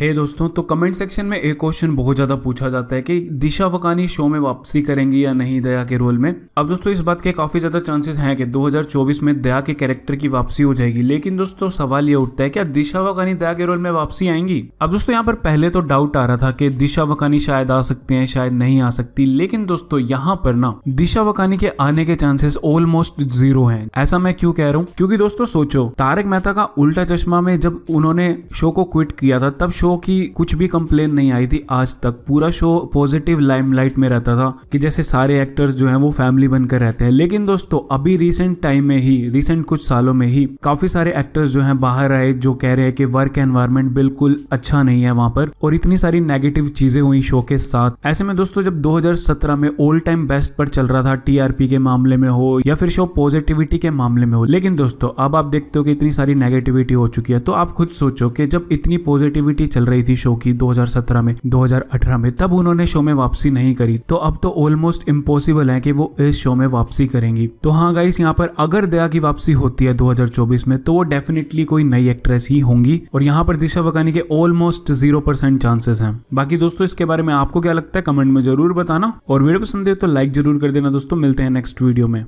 हे hey दोस्तों तो comment section में एक क्वेश्चन बहुत ज़्यादा पूछा जाता है कि दिशा वकानी शो में वापसी करेंगी या नहीं दया के रोल में अब दोस्तों इस बात के काफ़ी ज़्यादा चांसेस हैं कि 2024 में दया के कैरेक्टर की वापसी हो जाएगी लेकिन दोस्तों सवाल ये उठता है क्या दिशा वकानी दया के रोल में वापसी आएंगी अब दोस्तों यहाँ पर पहले तो डाउट आ रहा था कि दिशा वकानी शायद आ सकते हैं शायद नहीं आ सकती लेकिन दोस्तों यहाँ पर ना दिशा वकानी के आने के चांसेस ऑलमोस्ट जीरो है ऐसा मैं क्यों कह रहा हूँ क्योंकि दोस्तों सोचो तारक मेहता का उल्टा चश्मा में जब उन्होंने शो को क्विट किया था तब शो शो की कुछ भी कंप्लेन नहीं आई थी आज तक पूरा शो पॉजिटिव लाइमलाइट में रहता था कि जैसे सारे एक्टर्स जो हैं वो फैमिली बनकर रहते हैं लेकिन दोस्तों अभी रिसेंट टाइम में ही रिसेंट कुछ सालों में ही काफी सारे एक्टर्स जो हैं बाहर आए जो कह रहे हैं कि वर्क एनवायरमेंट बिल्कुल अच्छा नहीं है वहां पर और इतनी सारी नेगेटिव चीजें हुई शो के साथ ऐसे में दोस्तों जब 2017 में ओल्ड टाइम बेस्ट पर चल रहा था टीआरपी के मामले में हो या फिर शो पॉजिटिविटी के मामले में हो लेकिन दोस्तों अब आप देखते हो कि इतनी सारी नेगेटिविटी हो चुकी है तो आप खुद सोचो कि जब इतनी पॉजिटिविटी चल रही थी शो की 2017 में 2018 में तब उन्होंने शो में वापसी नहीं करी तो अब तो ऑलमोस्ट इम्पोसिबल है कि वो इस शो में वापसी करेंगी तो हाँ गाइस यहाँ पर अगर दया की वापसी होती है 2024 में तो वो डेफिनेटली कोई नई एक्ट्रेस ही होंगी और यहाँ पर दिशा वकानी के ऑलमोस्ट जीरो परसेंट चांसेस है बाकी दोस्तों इसके बारे में आपको क्या लगता है कमेंट में जरूर बताना और वीडियो पसंद है तो लाइक जरूर कर देना दोस्तों मिलते हैं नेक्स्ट वीडियो में